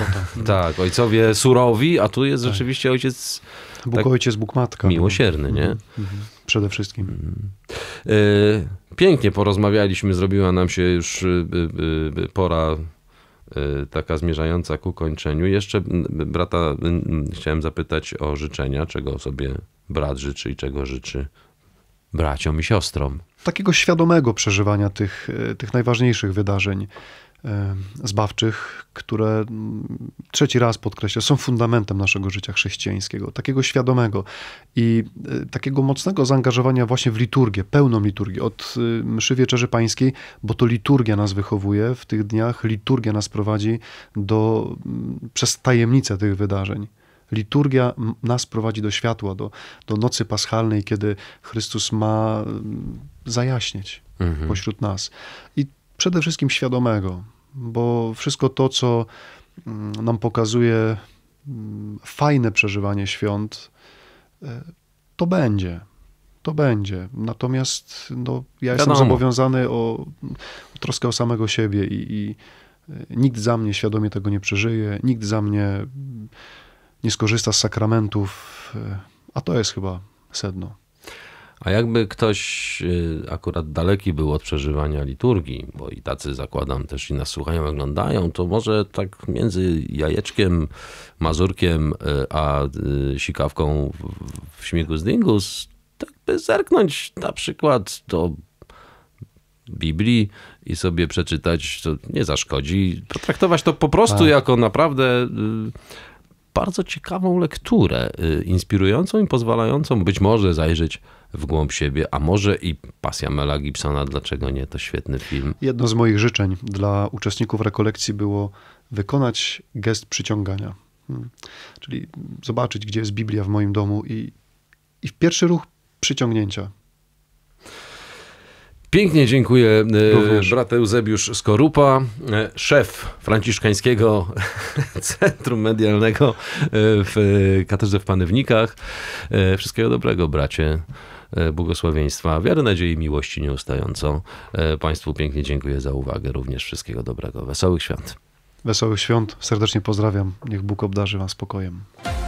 Tak, ojcowie surowi, a tu jest tak. rzeczywiście ojciec. Bóg tak, ojciec, Bóg matka. No. Miłosierny, nie? Mhm. Mhm. Przede wszystkim. Mm. Y, pięknie porozmawialiśmy, zrobiła nam się już y, pora Y, taka zmierzająca ku kończeniu. Jeszcze brata chciałem zapytać o życzenia, czego sobie brat życzy i czego życzy braciom i siostrom. Takiego świadomego przeżywania tych, y, tych najważniejszych wydarzeń. E, zbawczych, które mm, trzeci raz podkreślę, są fundamentem naszego życia chrześcijańskiego, takiego świadomego i e, takiego mocnego zaangażowania właśnie w liturgię, pełną liturgię, od e, mszy wieczerzy pańskiej, bo to liturgia nas wychowuje w tych dniach, liturgia nas prowadzi do, mm, przez tajemnicę tych wydarzeń. Liturgia nas prowadzi do światła, do, do nocy paschalnej, kiedy Chrystus ma mm, zajaśnieć mhm. pośród nas. I przede wszystkim świadomego, bo wszystko to, co mm, nam pokazuje mm, fajne przeżywanie świąt, e, to będzie. To będzie. Natomiast no, ja Wiadomo. jestem zobowiązany o, o troskę o samego siebie i, i e, nikt za mnie świadomie tego nie przeżyje, nikt za mnie nie skorzysta z sakramentów, e, a to jest chyba sedno. A jakby ktoś y, akurat daleki był od przeżywania liturgii, bo i tacy zakładam też i nas słuchają, oglądają, to może tak między jajeczkiem, mazurkiem y, a y, sikawką w śmigu z dingus, tak by zerknąć na przykład do Biblii i sobie przeczytać, to nie zaszkodzi. Potraktować to po prostu tak. jako naprawdę bardzo ciekawą lekturę, y, inspirującą i pozwalającą być może zajrzeć w głąb siebie, a może i pasja Mela Gibsona, dlaczego nie, to świetny film. Jedno z moich życzeń dla uczestników rekolekcji było wykonać gest przyciągania. Hmm. Czyli zobaczyć, gdzie jest Biblia w moim domu i, i w pierwszy ruch przyciągnięcia Pięknie dziękuję e, Również. brat Eusebiusz Skorupa, e, szef franciszkańskiego [LAUGHS] Centrum Medialnego e, w Katedrze w Panewnikach. Wszystkiego dobrego, bracie. Błogosławieństwa, wiary, nadziei, i miłości nieustająco. Państwu pięknie dziękuję za uwagę. Również wszystkiego dobrego. Wesołych świąt. Wesołych świąt. Serdecznie pozdrawiam. Niech Bóg obdarzy Was spokojem.